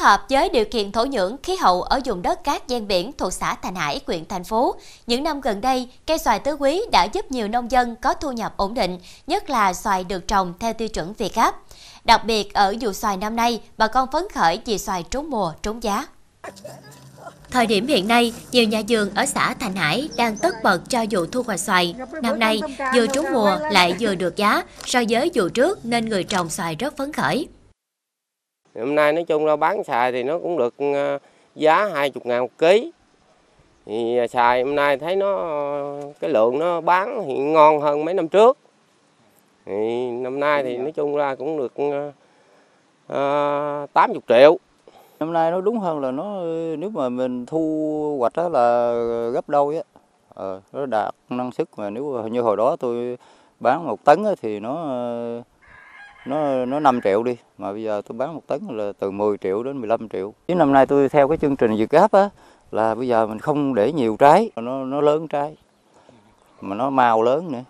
hợp với điều kiện thổ nhưỡng khí hậu ở vùng đất cát ven biển thuộc xã Thành Hải, huyện Thành Phú, những năm gần đây, cây xoài tứ quý đã giúp nhiều nông dân có thu nhập ổn định, nhất là xoài được trồng theo tiêu chuẩn Việt Gáp. Đặc biệt ở vụ xoài năm nay, bà con phấn khởi vì xoài trúng mùa, trúng giá. Thời điểm hiện nay, nhiều nhà vườn ở xã Thành Hải đang tất bật cho vụ thu hoạch xoài. Năm nay, vừa trúng mùa lại vừa được giá, so với vụ trước nên người trồng xoài rất phấn khởi thì hôm nay nói chung ra bán xài thì nó cũng được ờ, giá 20 ngàn một ký thì ờ, xài hôm nay thấy nó cái lượng nó bán thì ngon hơn mấy năm trước thì năm nay thì nói chung ra cũng được uh, ờ, 80 triệu năm nay nó đúng hơn là nó nếu mà mình thu hoạch đó là gấp đôi á ờ, nó đạt năng suất mà nếu như hồi đó tôi bán một tấn thì nó nó nó 5 triệu đi mà bây giờ tôi bán một tấn là từ 10 triệu đến 15 triệu. Chứ năm nay tôi theo cái chương trình việt gáp á là bây giờ mình không để nhiều trái, nó nó lớn trái mà nó màu lớn nữa.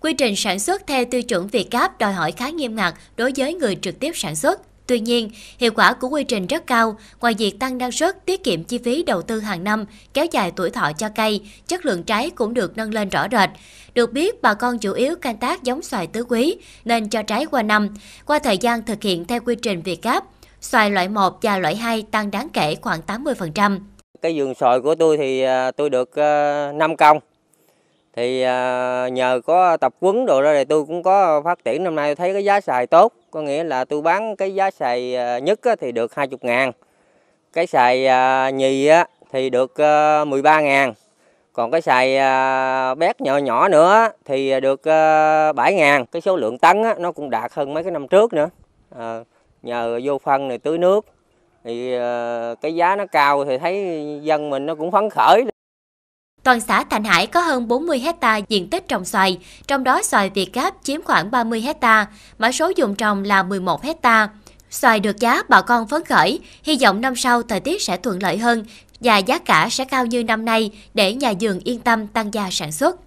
Quy trình sản xuất theo tiêu chuẩn Việt Gáp đòi hỏi khá nghiêm ngặt đối với người trực tiếp sản xuất. Tuy nhiên, hiệu quả của quy trình rất cao, ngoài việc tăng năng suất, tiết kiệm chi phí đầu tư hàng năm, kéo dài tuổi thọ cho cây, chất lượng trái cũng được nâng lên rõ rệt. Được biết, bà con chủ yếu canh tác giống xoài tứ quý nên cho trái qua năm. Qua thời gian thực hiện theo quy trình Việt Gáp, xoài loại 1 và loại 2 tăng đáng kể khoảng 80%. Cái vườn xoài của tôi thì à, tôi được 5 à, công, thì à, nhờ có tập quấn đồ đó thì tôi cũng có phát triển năm nay tôi thấy cái giá xài tốt có nghĩa là tôi bán cái giá xài à, nhất thì được 20 ngàn cái xài à, nhì thì được 13 ngàn còn cái xài bét nhỏ nhỏ nữa thì được 7 ngàn cái số lượng tấn nó cũng đạt hơn mấy cái năm trước nữa ờ, nhờ vô phân này tưới nước thì cái giá nó cao thì thấy dân mình nó cũng phấn khởi Toàn xã Thành Hải có hơn 40 hecta diện tích trồng xoài, trong đó xoài Việt Gáp chiếm khoảng 30 hecta, mã số dùng trồng là 11 hecta. Xoài được giá bà con phấn khởi, hy vọng năm sau thời tiết sẽ thuận lợi hơn và giá cả sẽ cao như năm nay để nhà vườn yên tâm tăng gia sản xuất.